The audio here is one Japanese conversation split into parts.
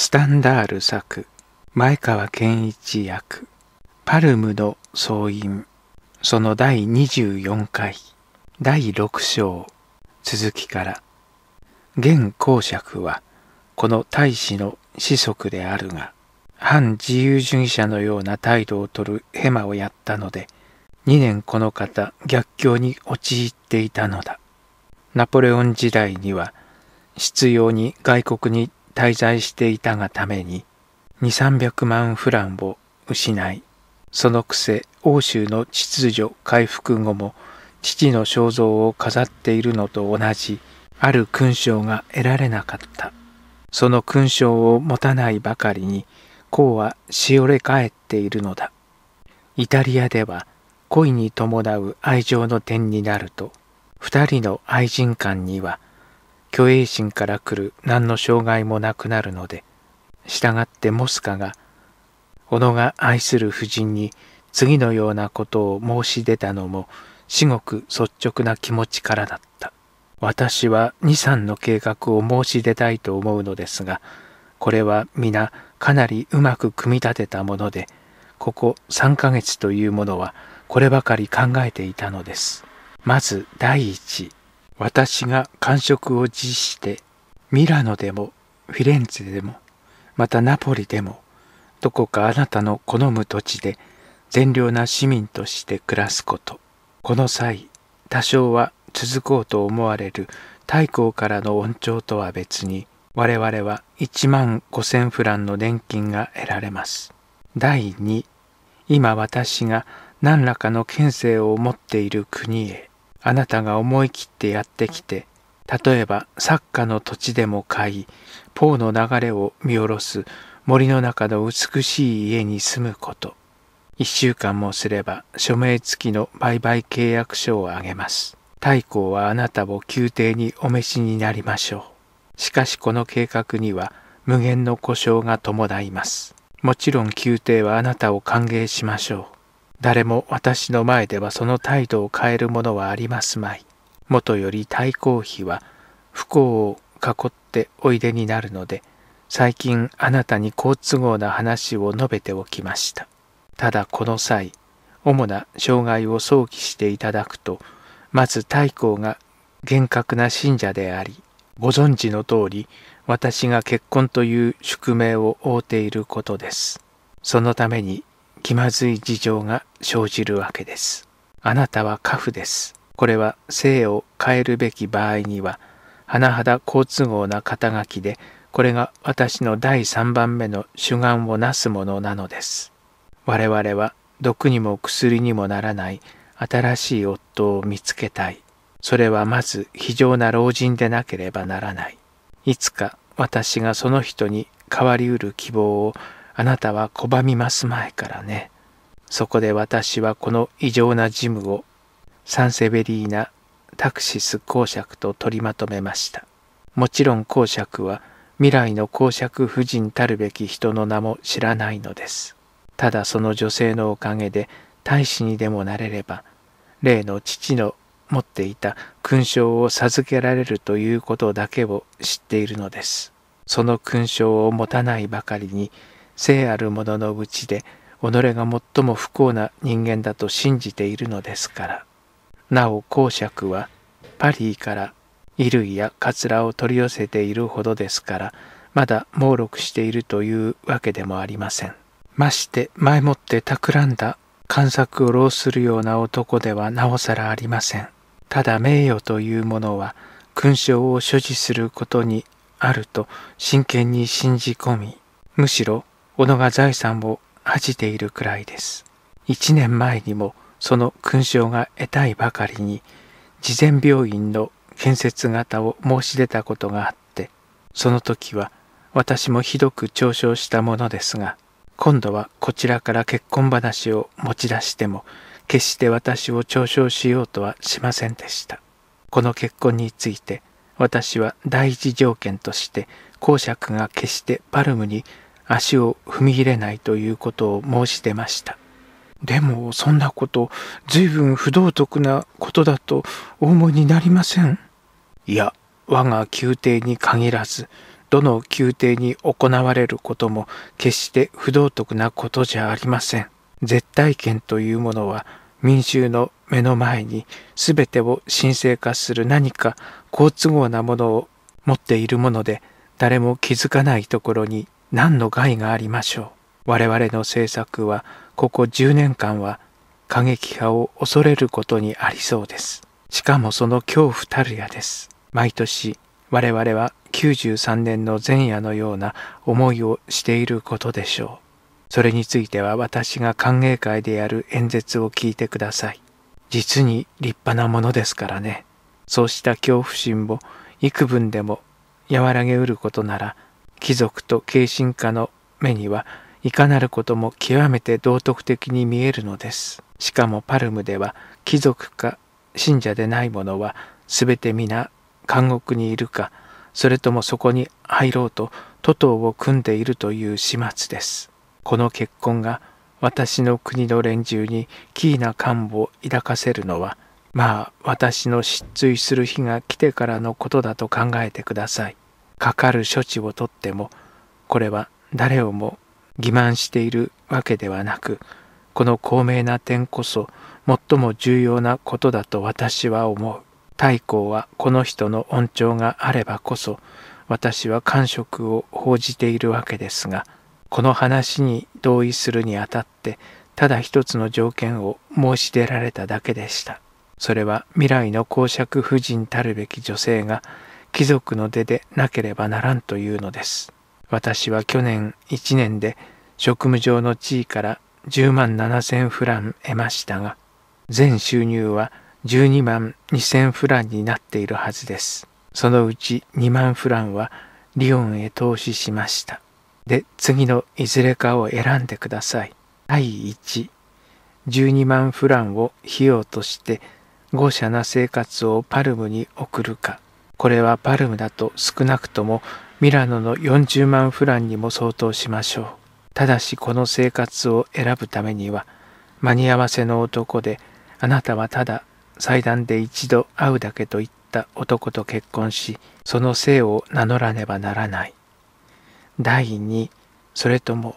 スタンダール作前川健一役パルムの総員その第24回第6章続きから現公爵はこの大使の子息であるが反自由主義者のような態度をとるヘマをやったので2年この方逆境に陥っていたのだナポレオン時代には執拗に外国に滞在していたがために2300万フランを失いそのくせ欧州の秩序回復後も父の肖像を飾っているのと同じある勲章が得られなかったその勲章を持たないばかりに孔はしおれ返っているのだイタリアでは恋に伴う愛情の点になると二人の愛人間には虚栄心から来る何の障害もなくなるので従ってモスカが小野が愛する夫人に次のようなことを申し出たのも至極率直な気持ちからだった私は二三の計画を申し出たいと思うのですがこれは皆かなりうまく組み立てたものでここ3ヶ月というものはこればかり考えていたのですまず第一私が感触を辞してミラノでもフィレンツェでもまたナポリでもどこかあなたの好む土地で善良な市民として暮らすことこの際多少は続こうと思われる太閤からの恩寵とは別に我々は1万5,000フランの年金が得られます。第2今私が何らかの県政を持っている国へあなたが思い切ってやってきて例えば作家の土地でも買いポーの流れを見下ろす森の中の美しい家に住むこと1週間もすれば署名付きの売買契約書をあげます太閤はあなたを宮廷にお召しになりましょうしかしこの計画には無限の故障が伴いますもちろん宮廷はあなたを歓迎しましょう誰も私の前ではその態度を変えるものはありますまい。もとより太閤妃は不幸を囲っておいでになるので、最近あなたに好都合な話を述べておきました。ただこの際、主な障害を想起していただくと、まず太閤が厳格な信者であり、ご存知の通り、私が結婚という宿命を負うていることです。そのために気まずい事情が生じるわけです。あなたは家父です。これは性を変えるべき場合には、甚だ好都合な肩書きで、これが私の第3番目の主眼をなすものなのです。我々は毒にも薬にもならない新しい夫を見つけたい。それはまず非常な老人でなければならない。いつか私がその人に変わりうる希望をあなたは拒みます前からね。そこで私はこの異常な事務をサンセベリーナ・タクシス公爵と取りまとめました。もちろん公爵は未来の公爵夫人たるべき人の名も知らないのです。ただその女性のおかげで大使にでもなれれば、例の父の持っていた勲章を授けられるということだけを知っているのです。その勲章を持たないばかりに聖ある者のうちで己が最も不幸な人間だと信じているのですからなお公爵はパリーから衣類やカツラを取り寄せているほどですからまだ猛録しているというわけでもありませんまして前もって企んだ観察を浪するような男ではなおさらありませんただ名誉というものは勲章を所持することにあると真剣に信じ込みむしろ小野が財産を恥じているくらいです。1年前にもその勲章が得たいばかりに、慈善病院の建設型を申し出たことがあって、その時は私もひどく嘲笑したものですが、今度はこちらから結婚話を持ち出しても、決して私を嘲笑しようとはしませんでした。この結婚について、私は第一条件として、公爵が決してパルムに足を踏み入れないということを申し出ました。でもそんなこと随分不道徳なことだとお思いになりませんいや我が宮廷に限らずどの宮廷に行われることも決して不道徳なことじゃありません絶対権というものは民衆の目の前に全てを神聖化する何か好都合なものを持っているもので誰も気づかないところに何の害がありましょう我々の政策はここ10年間は過激派を恐れることにありそうですしかもその恐怖たるやです毎年我々は93年の前夜のような思いをしていることでしょうそれについては私が歓迎会でやる演説を聞いてください実に立派なものですからねそうした恐怖心を幾分でも和らげうることなら貴族と軽信家の目にはいかなることも極めて道徳的に見えるのです。しかもパルムでは貴族か信者でない者は全て皆監獄にいるかそれともそこに入ろうと徒党を組んでいるという始末です。この結婚が私の国の連中にキーな幹部を抱かせるのはまあ私の失墜する日が来てからのことだと考えてください。かかる処置をとってもこれは誰をも欺瞞しているわけではなくこの高名な点こそ最も重要なことだと私は思う太閤はこの人の恩寵があればこそ私は感触を報じているわけですがこの話に同意するにあたってただ一つの条件を申し出られただけでしたそれは未来の公爵夫人たるべき女性が貴族の出でなければならんというのです。私は去年1年で職務上の地位から10万7千フラン得ましたが、全収入は12万2千フランになっているはずです。そのうち2万フランはリオンへ投資しました。で、次のいずれかを選んでください。第1、12万フランを費用として、豪奢な生活をパルムに送るか。これはバルムだと少なくともミラノの40万フランにも相当しましょう。ただしこの生活を選ぶためには間に合わせの男であなたはただ祭壇で一度会うだけと言った男と結婚しその姓を名乗らねばならない。第二それとも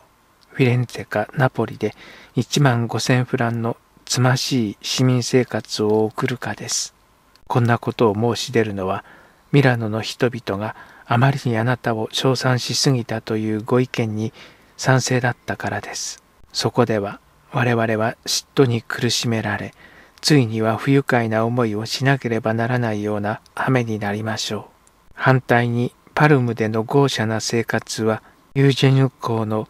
フィレンツェかナポリで1万5,000フランのつましい市民生活を送るかです。こんなことを申し出るのはミラノの人々があまりにあなたを称賛しすぎたというご意見に賛成だったからです。そこでは我々は嫉妬に苦しめられ、ついには不愉快な思いをしなければならないような雨になりましょう。反対にパルムでの豪奢な生活はユージェニュ公の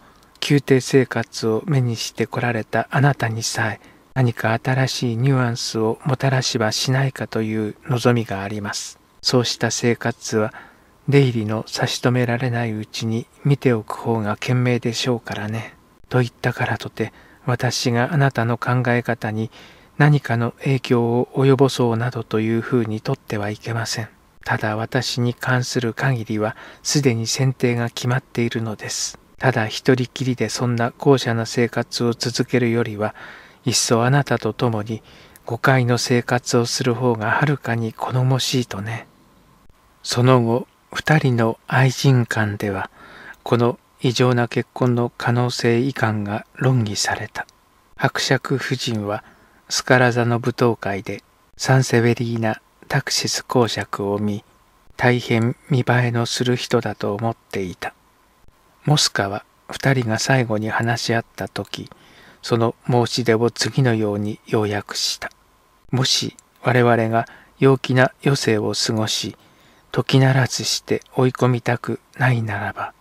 宮廷生活を目にしてこられたあなたにさえ何か新しいニュアンスをもたらしはしないかという望みがあります。そうした生活は出入りの差し止められないうちに見ておく方が賢明でしょうからね。と言ったからとて私があなたの考え方に何かの影響を及ぼそうなどというふうにとってはいけません。ただ私に関する限りはすでに選定が決まっているのです。ただ一人きりでそんな高者な生活を続けるよりはいっそあなたと共に誤解の生活をする方がはるかに好もしいとね。その後2人の愛人間ではこの異常な結婚の可能性遺憾が論議された伯爵夫人はスカラ座の舞踏会でサンセベリーナ・タクシス公爵を見大変見栄えのする人だと思っていたモスカは2人が最後に話し合った時その申し出を次のように要約したもし我々が陽気な余生を過ごし時ならずして追い込みたくないならば、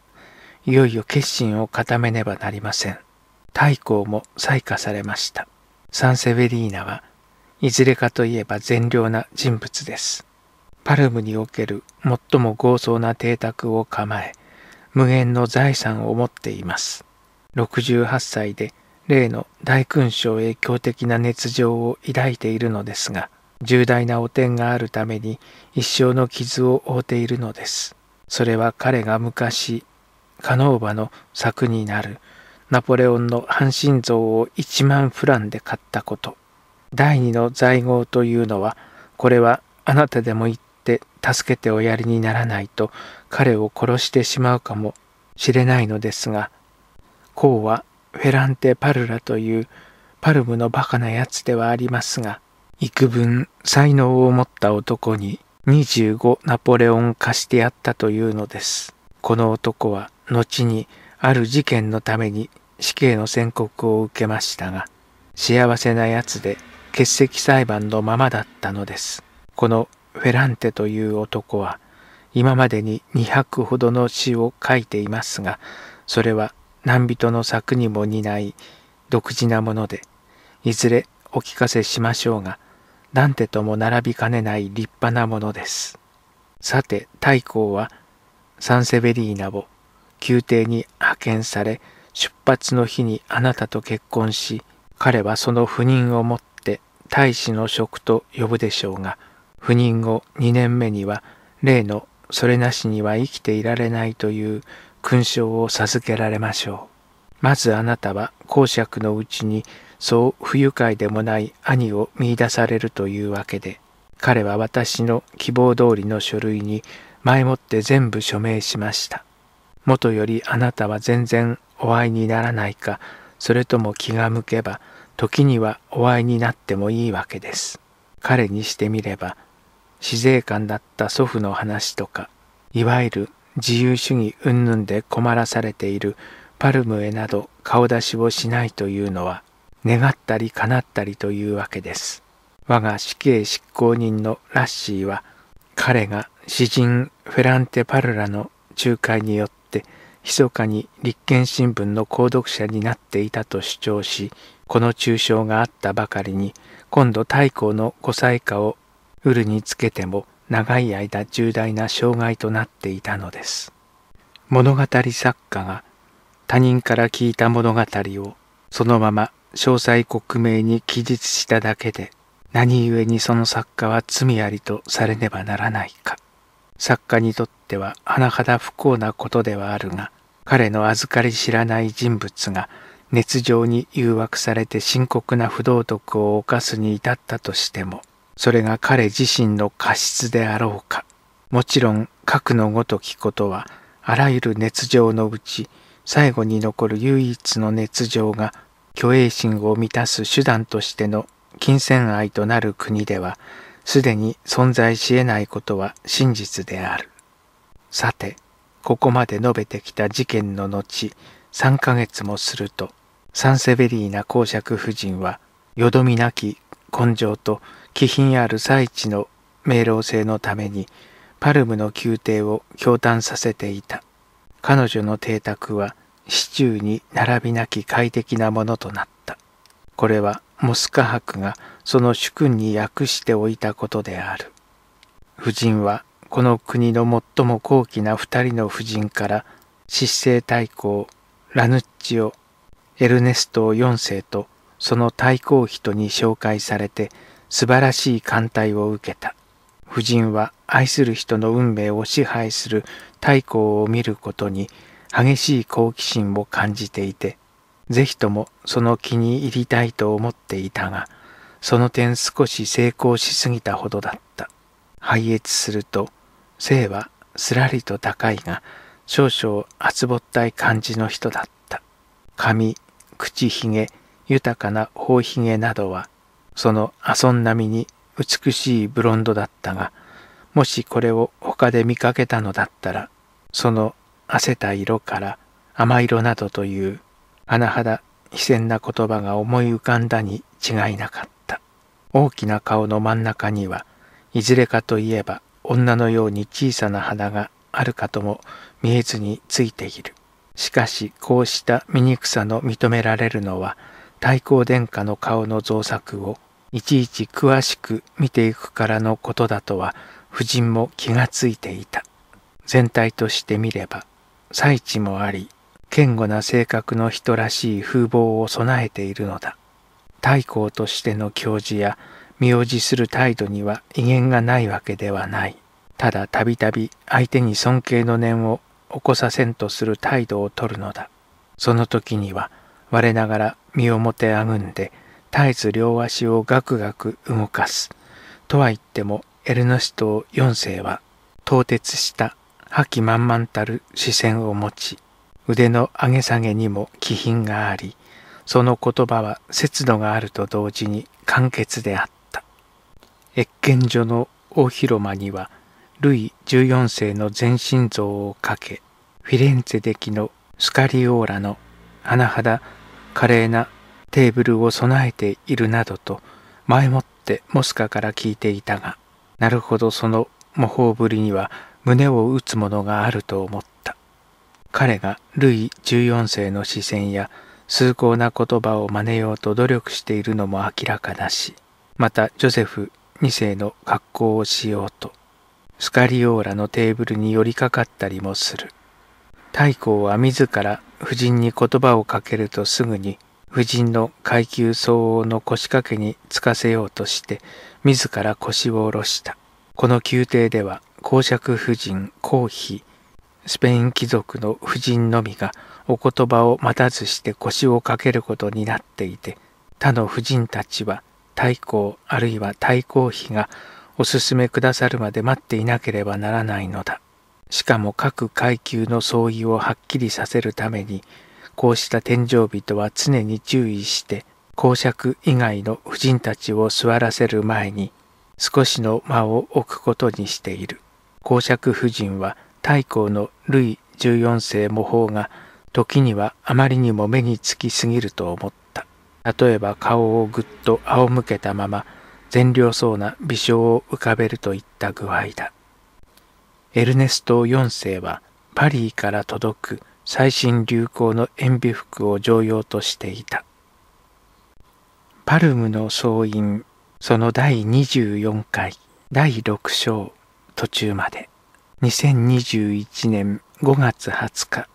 いよいよ決心を固めねばなりません。太閤も採火されました。サンセベリーナはいずれかといえば善良な人物です。パルムにおける最も豪壮な邸宅を構え、無限の財産を持っています。68歳で例の大勲章へ強敵な熱情を抱いているのですが、重大な汚点があるために一生の傷を負っているのです。それは彼が昔、カノーバの作になるナポレオンの半身像を1万フランで買ったこと。第二の在業というのは、これはあなたでも言って助けておやりにならないと彼を殺してしまうかもしれないのですが、こうはフェランテ・パルラというパルムのバカなやつではありますが、幾分才能を持った男に25ナポレオン化してやったというのです。この男は後にある事件のために死刑の宣告を受けましたが、幸せな奴で欠席裁判のままだったのです。このフェランテという男は今までに200ほどの詩を書いていますが、それは何人の作にも似ない独自なもので、いずれお聞かせしましょうが、なてとも並びかねない立派なものです。さて太閤はサンセベリーナを宮廷に派遣され出発の日にあなたと結婚し彼はその不妊をもって大使の職と呼ぶでしょうが不妊後2年目には例のそれなしには生きていられないという勲章を授けられましょう。まずあなたは公爵のうちにそう不愉快でもない兄を見いだされるというわけで彼は私の希望通りの書類に前もって全部署名しましたもとよりあなたは全然お会いにならないかそれとも気が向けば時にはお会いになってもいいわけです彼にしてみれば死税官だった祖父の話とかいわゆる自由主義云々で困らされているパルムへなど顔出しをしないというのは願ったり叶ったりというわけです。我が死刑執行人のラッシーは、彼が詩人フェランテ・パルラの仲介によって、密かに立憲新聞の購読者になっていたと主張し、この中傷があったばかりに、今度太閤の5歳下を売るにつけても長い間重大な障害となっていたのです。物語作家が他人から聞いた物語をそのまま詳細国名に記述しただけで何故にその作家は罪ありとされねばならないか作家にとっては甚だ不幸なことではあるが彼の預かり知らない人物が熱情に誘惑されて深刻な不道徳を犯すに至ったとしてもそれが彼自身の過失であろうかもちろん核のごときことはあらゆる熱情のうち最後に残る唯一の熱情が虚栄心を満たす手段としての金銭愛となる国ではすでに存在し得ないことは真実である。さてここまで述べてきた事件の後3ヶ月もするとサンセベリーな公爵夫人はよどみなき根性と気品ある最地の明朗性のためにパルムの宮廷を驚嘆させていた彼女の邸宅は市中に並びなき快適なものとなった。これはモスカ博がその主君に訳しておいたことである。夫人はこの国の最も高貴な二人の夫人から失政大公ラヌッチオ、エルネスト4世とその対抗人に紹介されて素晴らしい艦隊を受けた。夫人は愛する人の運命を支配する太閤を見ることに激しい好奇心を感じていて、ぜひともその気に入りたいと思っていたが、その点少し成功しすぎたほどだった。拝謁すると、性はすらりと高いが、少々厚ぼったい感じの人だった。髪、口ひげ、豊かな頬ひげなどは、その遊ん並みに美しいブロンドだったが、もしこれを他で見かけたのだったら、その汗た色から甘色などという甚だ悲惨な言葉が思い浮かんだに違いなかった大きな顔の真ん中にはいずれかといえば女のように小さな花があるかとも見えずについているしかしこうした醜さの認められるのは太閤殿下の顔の造作をいちいち詳しく見ていくからのことだとは夫人も気がついていた全体として見れば才地もあり堅固な性格の人らしい風貌を備えているのだ太閤としての教授や名字する態度には威厳がないわけではないただたびたび相手に尊敬の念を起こさせんとする態度をとるのだその時には我ながら身をもてあぐんで絶えず両足をガクガク動かすとは言ってもエルノスト4世は凍鉄した覇気満々たる視線を持ち、腕の上げ下げにも気品があり、その言葉は節度があると同時に簡潔であった。越見所の大広間には、ルイ14世の全身像をかけ、フィレンツェ出来のスカリオーラの甚だ華麗なテーブルを備えているなどと前もってモスカから聞いていたが、なるほどその模倣ぶりには胸を打つものがあると思った。彼がルイ14世の視線や崇高な言葉を真似ようと努力しているのも明らかだし、またジョセフ2世の格好をしようと、スカリオーラのテーブルに寄りかかったりもする。太后は自ら夫人に言葉をかけるとすぐに夫人の階級相応の腰掛けにつかせようとして自ら腰を下ろした。この宮廷では公爵夫人公妃スペイン貴族の夫人のみがお言葉を待たずして腰をかけることになっていて他の夫人たちは太閤あるいは太閤妃がお勧めくださるまで待っていなければならないのだしかも各階級の相違をはっきりさせるためにこうした天井人は常に注意して公爵以外の夫人たちを座らせる前に少しの間を置くことにしている。公爵夫人は太后のルイ14世模倣が時にはあまりにも目につきすぎると思った例えば顔をぐっと仰向けたまま善良そうな微笑を浮かべるといった具合だエルネスト4世はパリーから届く最新流行の塩ビ服を常用としていたパルムの総員その第24回第6章途中まで2021年5月20日